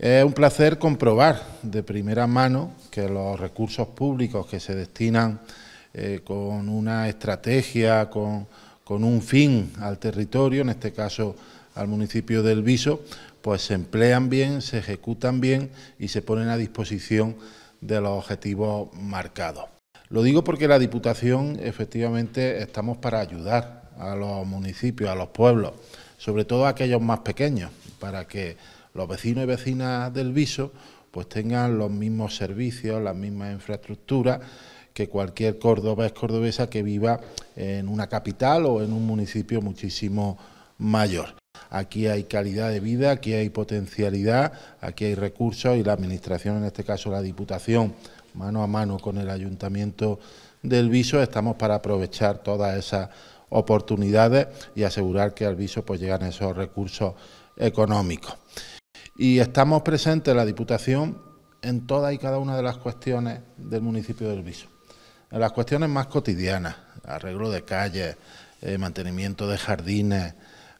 Es un placer comprobar de primera mano que los recursos públicos que se destinan eh, con una estrategia, con, con, un fin al territorio, en este caso al municipio del Viso, pues se emplean bien, se ejecutan bien y se ponen a disposición de los objetivos marcados. Lo digo porque la Diputación efectivamente estamos para ayudar a los municipios, a los pueblos, sobre todo a aquellos más pequeños, para que los vecinos y vecinas del Viso pues tengan los mismos servicios, las mismas infraestructuras que cualquier Córdoba es cordobesa que viva en una capital o en un municipio muchísimo mayor. Aquí hay calidad de vida, aquí hay potencialidad, aquí hay recursos y la Administración, en este caso la Diputación, mano a mano con el Ayuntamiento del Viso, estamos para aprovechar todas esas oportunidades y asegurar que al Viso pues, llegan esos recursos económicos y estamos presentes la Diputación en todas y cada una de las cuestiones del municipio del Viso. En las cuestiones más cotidianas, arreglo de calles, eh, mantenimiento de jardines,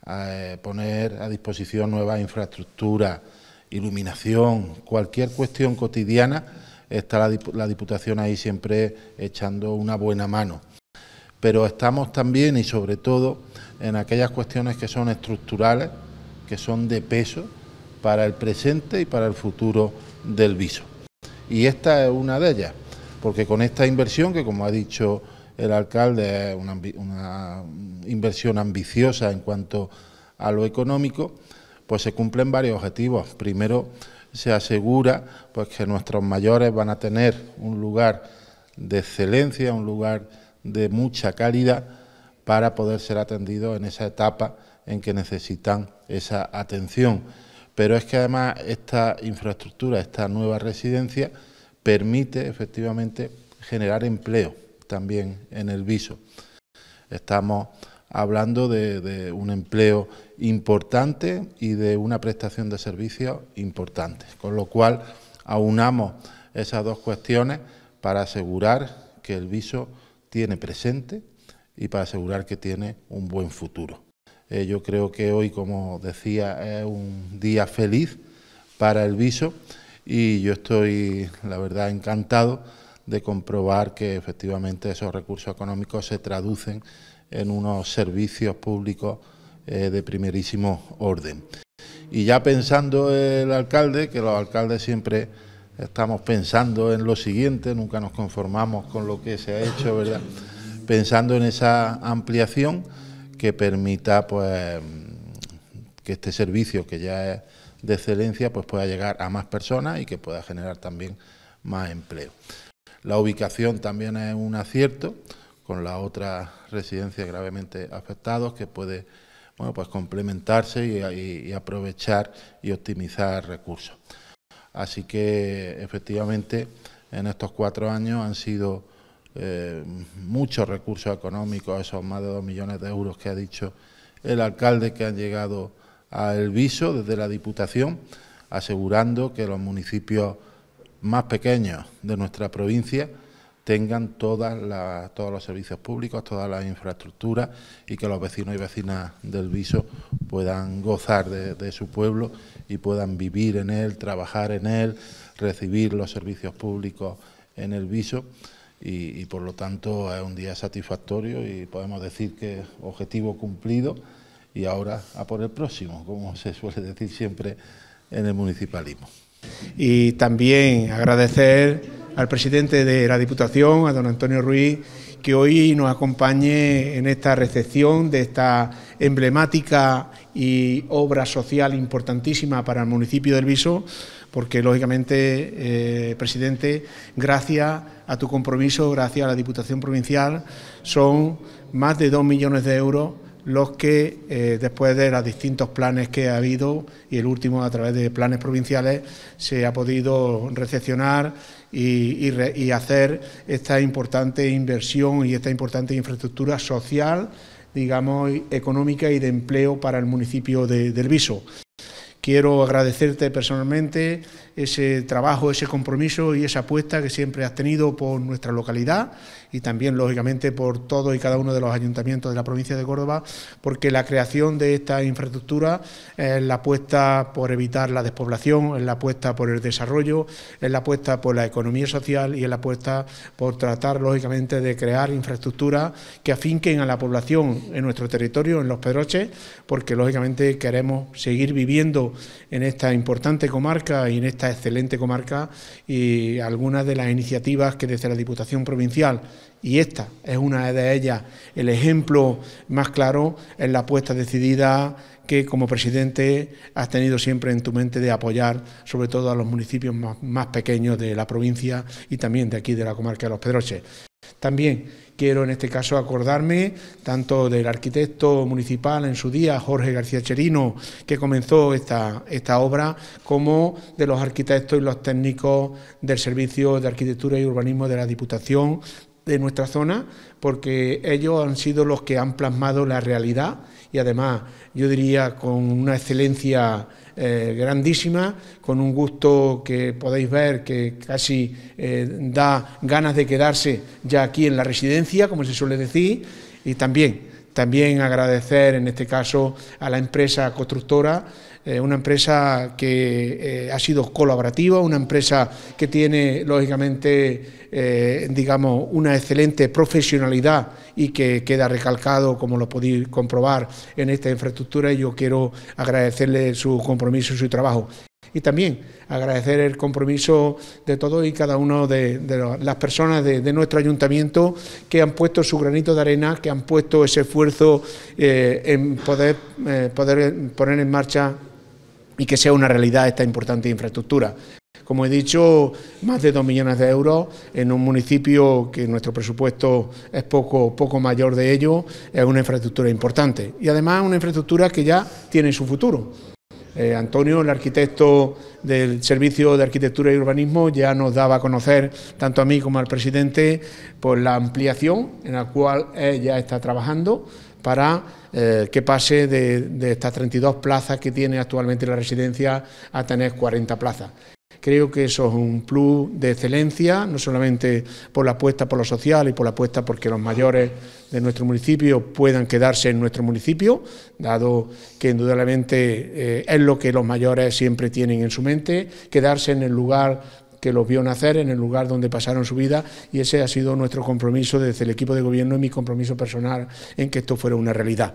eh, poner a disposición nuevas infraestructuras, iluminación, cualquier cuestión cotidiana, está la Diputación ahí siempre echando una buena mano. Pero estamos también y sobre todo en aquellas cuestiones que son estructurales, que son de peso, para el presente y para el futuro del viso. Y esta es una de ellas, porque con esta inversión, que como ha dicho el alcalde, es una, inversión ambiciosa en cuanto a lo económico, pues se cumplen varios objetivos. Primero, se asegura pues, que nuestros mayores van a tener un lugar de excelencia, un lugar de mucha calidad para poder ser atendidos en esa etapa en que necesitan esa atención pero es que además esta infraestructura, esta nueva residencia, permite efectivamente generar empleo también en el viso. Estamos hablando de, un empleo importante y de una prestación de servicios importante, con lo cual aunamos esas dos cuestiones para asegurar que el viso tiene presente y para asegurar que tiene un buen futuro. Eh, yo creo que hoy, como decía, es un día feliz para el viso y yo estoy, la verdad, encantado de comprobar que efectivamente esos recursos económicos se traducen en unos servicios públicos eh, de primerísimo orden. Y ya pensando el alcalde, que los alcaldes siempre estamos pensando en lo siguiente, nunca nos conformamos con lo que se ha hecho, ¿verdad? Pensando en esa ampliación que permita pues que este servicio que ya es de excelencia pues pueda llegar a más personas y que pueda generar también más empleo. La ubicación también es un acierto con las otras residencias gravemente afectados que puede bueno, pues complementarse y aprovechar y optimizar recursos. Así que efectivamente en estos cuatro años han sido eh, muchos recursos económicos, esos más de dos millones de euros que ha dicho el alcalde que han llegado a El Viso desde la Diputación, asegurando que los municipios más pequeños de nuestra provincia tengan todos los servicios públicos, todas las infraestructuras y que los vecinos y vecinas del Viso puedan gozar de, de su pueblo y puedan vivir en él, trabajar en él, recibir los servicios públicos en el Viso y, por lo tanto es un día satisfactorio y podemos decir que objetivo cumplido y ahora a por el próximo, como se suele decir siempre en el municipalismo. Y también agradecer al presidente de la Diputación, a don Antonio Ruiz, que hoy nos acompañe en esta recepción de esta emblemática y obra social importantísima para el municipio del Viso, porque lógicamente, eh, presidente, gracias a tu compromiso, gracias a la Diputación Provincial, son más de dos millones de euros los que, eh, después de los distintos planes que ha habido, y el último a través de planes provinciales, se ha podido recepcionar y, hacer esta importante inversión y esta importante infraestructura social, digamos, económica y de empleo para el municipio de, del Viso. Quiero agradecerte personalmente ese trabajo, ese compromiso y esa apuesta que siempre has tenido por nuestra localidad y también, lógicamente, por todos y cada uno de los ayuntamientos de la provincia de Córdoba, porque la creación de esta infraestructura es la apuesta por evitar la despoblación, es la apuesta por el desarrollo, es la apuesta por la economía social y es la apuesta por tratar, lógicamente, de crear infraestructuras que afinquen a la población en nuestro territorio, en los Pedroches, porque, lógicamente, queremos seguir viviendo en esta importante comarca y en esta excelente comarca y algunas de las iniciativas que desde la Diputación Provincial y esta es una de ellas, el ejemplo más claro es la apuesta decidida que como presidente has tenido siempre en tu mente de apoyar sobre todo a los municipios más, pequeños de la provincia y también de aquí de la comarca de Los Pedroches. También Quiero en este caso acordarme tanto del arquitecto municipal en su día, Jorge García Cherino, que comenzó esta, esta obra, como de los arquitectos y los técnicos del Servicio de Arquitectura y Urbanismo de la Diputación, de nuestra zona, porque ellos han sido los que han plasmado la realidad y además yo diría con una excelencia eh, grandísima, con un gusto que podéis ver que casi eh, da ganas de quedarse ya aquí en la residencia, como se suele decir, y también, también agradecer en este caso a la empresa constructora eh, una empresa que eh, ha sido colaborativa, una empresa que tiene, lógicamente, eh, digamos, una excelente profesionalidad y que queda recalcado, como lo podéis comprobar, en esta infraestructura. Y yo quiero agradecerle su compromiso y su trabajo. Y también agradecer el compromiso de todos y cada uno de, las personas de, nuestro ayuntamiento que han puesto su granito de arena, que han puesto ese esfuerzo en poder poner en marcha y que sea una realidad esta importante infraestructura. Como he dicho, más de dos millones de euros en un municipio que nuestro presupuesto es poco, poco mayor de ello, es una infraestructura importante y además una infraestructura que ya tiene su futuro. Eh, Antonio, el arquitecto del Servicio de Arquitectura y Urbanismo, ya nos daba a conocer, tanto a mí como al presidente, por pues la ampliación en la cual él ya está trabajando para eh, que pase de, estas 32 plazas que tiene actualmente la residencia a tener 40 plazas. Creo que eso es un plus de excelencia, no solamente por la apuesta por lo social y por la apuesta porque los mayores de nuestro municipio puedan quedarse en nuestro municipio, dado que indudablemente eh, es lo que los mayores siempre tienen en su mente, quedarse en el lugar que los vio nacer en el lugar donde pasaron su vida y ese ha sido nuestro compromiso desde el equipo de gobierno y mi compromiso personal en que esto fuera una realidad.